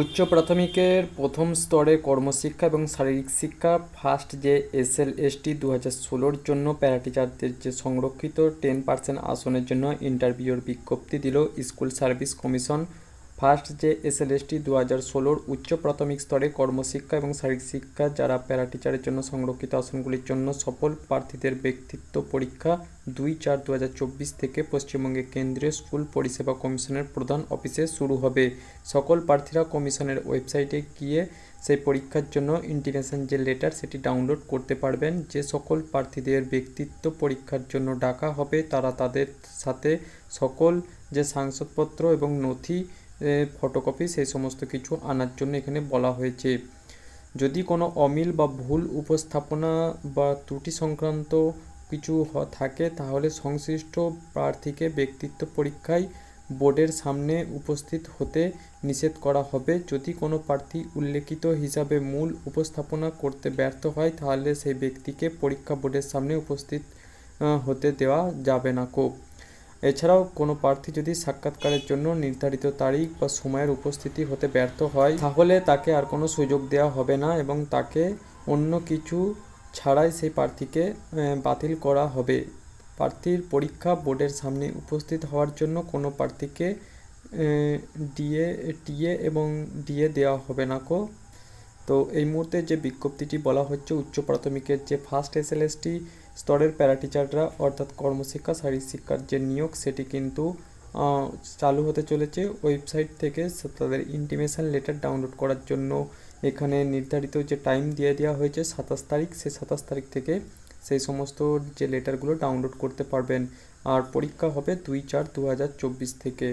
উচ্চ প্রাথমিকের প্রথম স্তরে কর্মশিক্ষা এবং শারীরিক শিক্ষা ফার্স্ট যে এস এল এসটি দু হাজার ষোলোর জন্য প্যারাটিচারদের যে সংরক্ষিত টেন পার্সেন্ট আসনের জন্য ইন্টারভিউর বিজ্ঞপ্তি দিল স্কুল সার্ভিস কমিশন ফার্স্ট যে এস এল এসটি দু হাজার ষোলোর উচ্চ প্রাথমিক স্তরে কর্মশিক্ষা এবং শারীরিক শিক্ষা যারা প্যারা টিচারের জন্য সংরক্ষিত আসনগুলির জন্য সফল প্রার্থীদের ব্যক্তিত্ব পরীক্ষা দুই চার দু হাজার চব্বিশ থেকে পশ্চিমবঙ্গে কেন্দ্রীয় স্কুল পরিষেবা কমিশনের প্রধান অফিসে শুরু হবে সকল প্রার্থীরা কমিশনের ওয়েবসাইটে গিয়ে সেই পরীক্ষার জন্য ইন্টিমেশন যে লেটার সেটি ডাউনলোড করতে পারবেন যে সকল প্রার্থীদের ব্যক্তিত্ব পরীক্ষার জন্য ডাকা হবে তারা তাদের সাথে সকল যে সাংসদপত্র এবং নথি ফটোকপি সেই সমস্ত কিছু আনার জন্য এখানে বলা হয়েছে যদি কোনো অমিল বা ভুল উপস্থাপনা বা ত্রুটি সংক্রান্ত কিছু থাকে তাহলে সংশ্লিষ্ট প্রার্থীকে ব্যক্তিত্ব পরীক্ষায় বোর্ডের সামনে উপস্থিত হতে নিষেধ করা হবে যদি কোনো প্রার্থী উল্লেখিত হিসাবে মূল উপস্থাপনা করতে ব্যর্থ হয় তাহলে সেই ব্যক্তিকে পরীক্ষা বোর্ডের সামনে উপস্থিত হতে দেওয়া যাবে না কোপ এছাড়াও কোনো প্রার্থী যদি সাক্ষাৎকারের জন্য নির্ধারিত তারিখ বা সময়ের উপস্থিতি হতে ব্যর্থ হয় তাহলে তাকে আর কোনো সুযোগ দেওয়া হবে না এবং তাকে অন্য কিছু ছাড়াই সেই প্রার্থীকে বাতিল করা হবে প্রার্থীর পরীক্ষা বোর্ডের সামনে উপস্থিত হওয়ার জন্য কোনো প্রার্থীকে ডিএ টিএ এবং ডিএ দেওয়া হবে না কো তো এই মুহূর্তে যে বিজ্ঞপ্তিটি বলা হচ্ছে উচ্চ প্রাথমিকের যে ফার্স্ট এসএলএসটি স্তরের প্যারাটিচাররা অর্থাৎ কর্মশিক্ষা শারীরিক শিক্ষার যে নিয়োগ সেটি কিন্তু চালু হতে চলেছে ওয়েবসাইট থেকে তাদের ইন্টিমেশন লেটার ডাউনলোড করার জন্য এখানে নির্ধারিত যে টাইম দিয়ে দেওয়া হয়েছে সাতাশ তারিখ সেই সাতাশ তারিখ থেকে সেই সমস্ত যে লেটারগুলো ডাউনলোড করতে পারবেন আর পরীক্ষা হবে দুই চার দু থেকে